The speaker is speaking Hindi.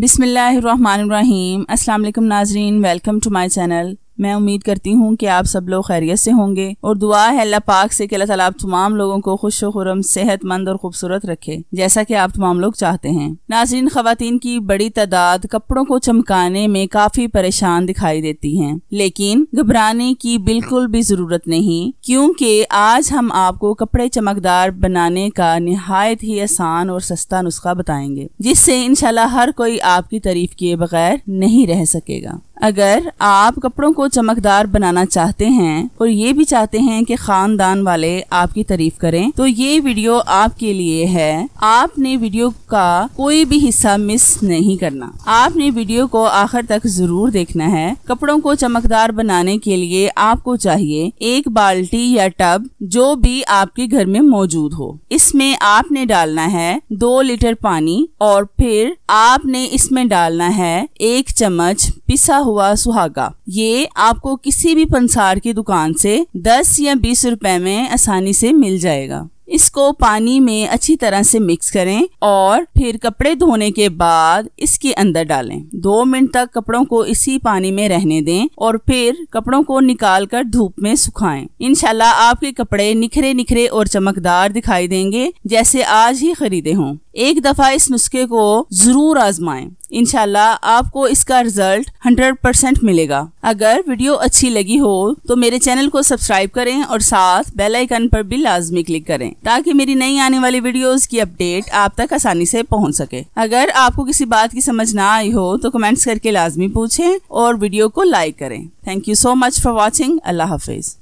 Bismillahir Rahmanir Rahim. Assalamu Alaikum Nazreen. Welcome to my channel. मैं उम्मीद करती हूँ कि आप सब लोग खैरियत से होंगे और दुआ है अल्लाह पाक से कि अल्लाह ताला आप तमाम लोगों को खुश खुरम सेहतमंद और खूबसूरत रखे जैसा कि आप तमाम लोग चाहते हैं नाजरीन खातन की बड़ी तादाद कपड़ों को चमकाने में काफी परेशान दिखाई देती है लेकिन घबराने की बिल्कुल भी जरूरत नहीं क्योंकि आज हम आपको कपड़े चमकदार बनाने का नहायत ही आसान और सस्ता नुस्खा बताएंगे जिससे इनशाला हर कोई आपकी तारीफ किए बगैर नहीं रह सकेगा अगर आप कपड़ों को चमकदार बनाना चाहते हैं और ये भी चाहते हैं कि खानदान वाले आपकी तारीफ करें तो ये वीडियो आपके लिए है आपने वीडियो का कोई भी हिस्सा मिस नहीं करना आपने वीडियो को आखिर तक जरूर देखना है कपड़ों को चमकदार बनाने के लिए आपको चाहिए एक बाल्टी या टब जो भी आपके घर में मौजूद हो इसमें आपने डालना है दो लीटर पानी और फिर आपने इसमें डालना है एक चम्मच पिसा हुआ सुहागा ये आपको किसी भी पंसार की दुकान से 10 या 20 रुपए में आसानी से मिल जाएगा इसको पानी में अच्छी तरह से मिक्स करें और फिर कपड़े धोने के बाद इसके अंदर डालें दो मिनट तक कपड़ों को इसी पानी में रहने दें और फिर कपड़ों को निकाल कर धूप में सुखाएं इनशाला आपके कपड़े निखरे निखरे और चमकदार दिखाई देंगे जैसे आज ही खरीदे हों एक दफा इस नुस्खे को जरूर आजमाएं इनशाला आपको इसका रिजल्ट 100% मिलेगा अगर वीडियो अच्छी लगी हो तो मेरे चैनल को सब्सक्राइब करें और साथ बेल आइकन पर भी लाजमी क्लिक करें ताकि मेरी नई आने वाली वीडियोस की अपडेट आप तक आसानी से पहुंच सके अगर आपको किसी बात की समझ ना आई हो तो कमेंट्स करके लाजमी पूछें और वीडियो को लाइक करें thank you so much for watching अल्लाह हाफिज़